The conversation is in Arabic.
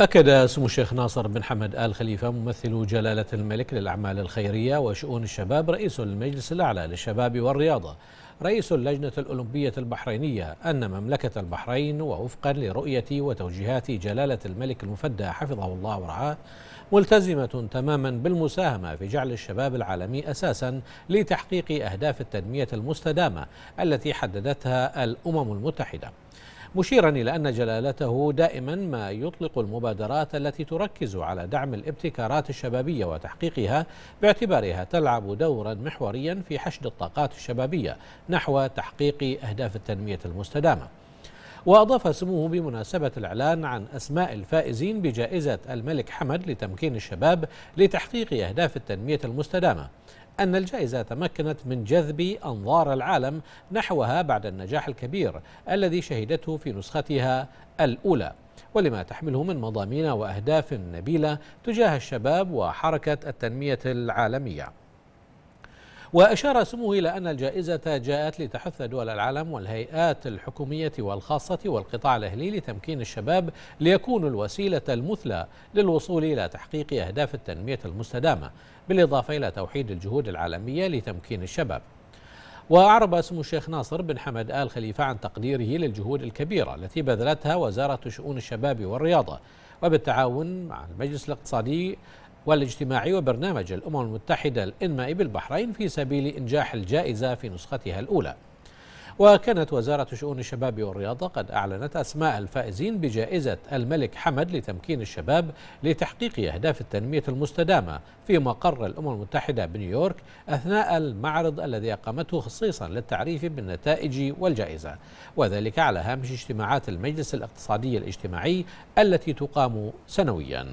أكد سمو الشيخ ناصر بن حمد آل خليفة ممثل جلالة الملك للأعمال الخيرية وشؤون الشباب رئيس المجلس الأعلى للشباب والرياضة رئيس اللجنة الأولمبية البحرينية أن مملكة البحرين ووفقا لرؤية وتوجيهات جلالة الملك المفدى حفظه الله ورعاه ملتزمة تماما بالمساهمة في جعل الشباب العالمي أساسا لتحقيق أهداف التنمية المستدامة التي حددتها الأمم المتحدة مشيرا إلى أن جلالته دائما ما يطلق المبادرات التي تركز على دعم الابتكارات الشبابية وتحقيقها باعتبارها تلعب دورا محوريا في حشد الطاقات الشبابية نحو تحقيق أهداف التنمية المستدامة وأضاف سموه بمناسبة الإعلان عن أسماء الفائزين بجائزة الملك حمد لتمكين الشباب لتحقيق أهداف التنمية المستدامة أن الجائزة تمكنت من جذب أنظار العالم نحوها بعد النجاح الكبير الذي شهدته في نسختها الأولى ولما تحمله من مضامين وأهداف نبيلة تجاه الشباب وحركة التنمية العالمية وأشار سموه إلى أن الجائزة جاءت لتحث دول العالم والهيئات الحكومية والخاصة والقطاع الأهلي لتمكين الشباب ليكونوا الوسيلة المثلى للوصول إلى تحقيق أهداف التنمية المستدامة بالإضافة إلى توحيد الجهود العالمية لتمكين الشباب وأعرب اسم الشيخ ناصر بن حمد آل خليفة عن تقديره للجهود الكبيرة التي بذلتها وزارة شؤون الشباب والرياضة وبالتعاون مع المجلس الاقتصادي والاجتماعي وبرنامج الأمم المتحدة الإنمائي بالبحرين في سبيل إنجاح الجائزة في نسختها الأولى وكانت وزارة شؤون الشباب والرياضة قد أعلنت أسماء الفائزين بجائزة الملك حمد لتمكين الشباب لتحقيق أهداف التنمية المستدامة في مقر الأمم المتحدة بنيويورك أثناء المعرض الذي أقامته خصيصا للتعريف بالنتائج والجائزة وذلك على هامش اجتماعات المجلس الاقتصادي الاجتماعي التي تقام سنوياً